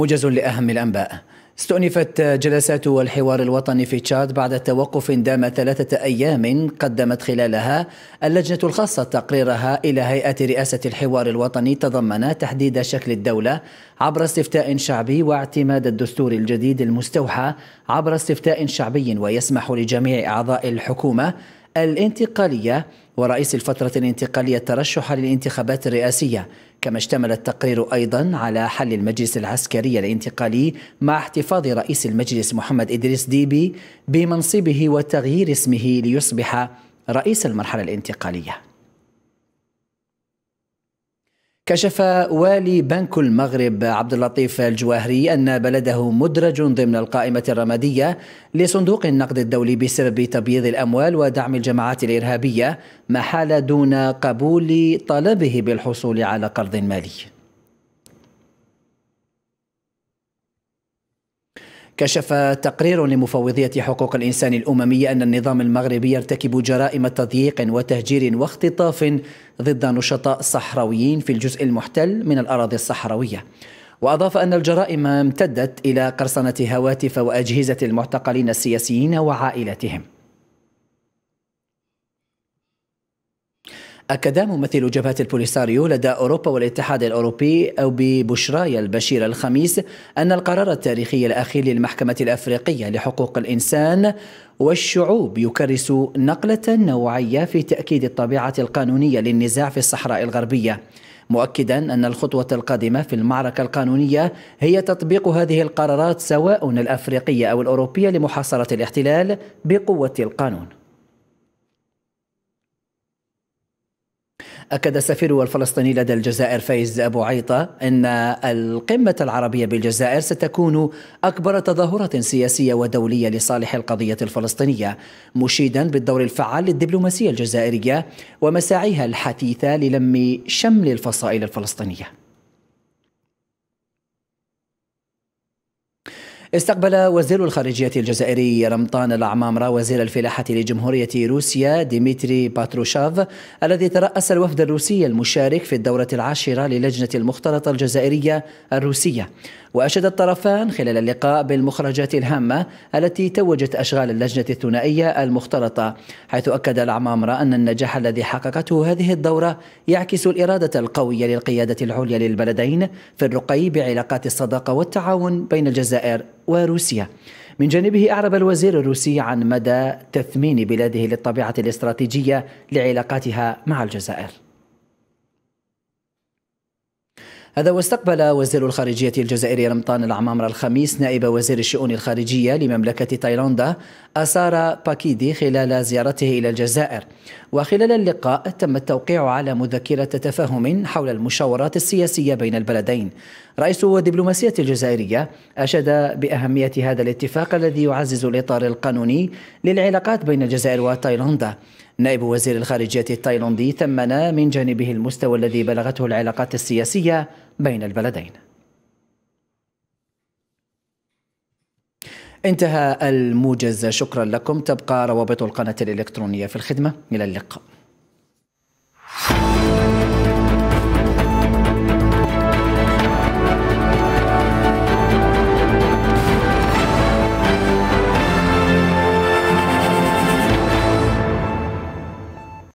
موجز لأهم الأنباء استؤنفت جلسات الحوار الوطني في تشاد بعد توقف دام ثلاثة أيام قدمت خلالها اللجنة الخاصة تقريرها إلى هيئة رئاسة الحوار الوطني تضمن تحديد شكل الدولة عبر استفتاء شعبي واعتماد الدستور الجديد المستوحى عبر استفتاء شعبي ويسمح لجميع أعضاء الحكومة الانتقالية ورئيس الفترة الانتقالية الترشح للانتخابات الرئاسية كما اشتمل التقرير أيضا على حل المجلس العسكري الانتقالي مع احتفاظ رئيس المجلس محمد إدريس ديبي بمنصبه وتغيير اسمه ليصبح رئيس المرحلة الانتقالية كشف والي بنك المغرب عبد اللطيف الجواهري ان بلده مدرج ضمن القائمه الرماديه لصندوق النقد الدولي بسبب تبييض الاموال ودعم الجماعات الارهابيه ما حال دون قبول طلبه بالحصول على قرض مالي كشف تقرير لمفوضية حقوق الإنسان الأممية أن النظام المغربي يرتكب جرائم تضييق وتهجير واختطاف ضد نشطاء صحراويين في الجزء المحتل من الأراضي الصحراوية وأضاف أن الجرائم امتدت إلى قرصنة هواتف وأجهزة المعتقلين السياسيين وعائلاتهم أكد ممثل جبهة البوليساريو لدى أوروبا والاتحاد الأوروبي أو ببشرايا البشير الخميس أن القرار التاريخي الأخير للمحكمة الأفريقية لحقوق الإنسان والشعوب يكرس نقلة نوعية في تأكيد الطبيعة القانونية للنزاع في الصحراء الغربية مؤكدا ان الخطوه القادمه في المعركه القانونيه هي تطبيق هذه القرارات سواء الافريقيه او الاوروبيه لمحاصره الاحتلال بقوه القانون أكد سفيرها الفلسطيني لدى الجزائر فايز أبو عيطة أن القمة العربية بالجزائر ستكون أكبر تظاهرة سياسية ودولية لصالح القضية الفلسطينية مشيدا بالدور الفعال للدبلوماسية الجزائرية ومساعيها الحثيثة للم شمل الفصائل الفلسطينية استقبل وزير الخارجية الجزائري رمطان العمامرة وزير الفلاحة لجمهورية روسيا ديمتري باتروشاف الذي ترأس الوفد الروسي المشارك في الدورة العاشرة للجنة المختلطة الجزائرية الروسية وأشاد الطرفان خلال اللقاء بالمخرجات الهامة التي توجت أشغال اللجنة الثنائية المختلطة حيث أكد العمامرة أن النجاح الذي حققته هذه الدورة يعكس الإرادة القوية للقيادة العليا للبلدين في الرقي بعلاقات الصداقة والتعاون بين الجزائر وروسيا من جانبه أعرب الوزير الروسي عن مدى تثمين بلاده للطبيعة الاستراتيجية لعلاقاتها مع الجزائر هذا واستقبل وزير الخارجية الجزائري رمضان العمامرة الخميس نائب وزير الشؤون الخارجية لمملكة تايلاندا أسارة باكيدي خلال زيارته إلى الجزائر وخلال اللقاء تم التوقيع على مذكرة تفاهم حول المشاورات السياسية بين البلدين رئيس دبلوماسية الجزائرية أشاد بأهمية هذا الاتفاق الذي يعزز الإطار القانوني للعلاقات بين الجزائر وتايلاند نائب وزير الخارجية التايلاندي ثمن من جانبه المستوى الذي بلغته العلاقات السياسية بين البلدين انتهى الموجز شكرا لكم تبقى روابط القناة الإلكترونية في الخدمة إلى اللقاء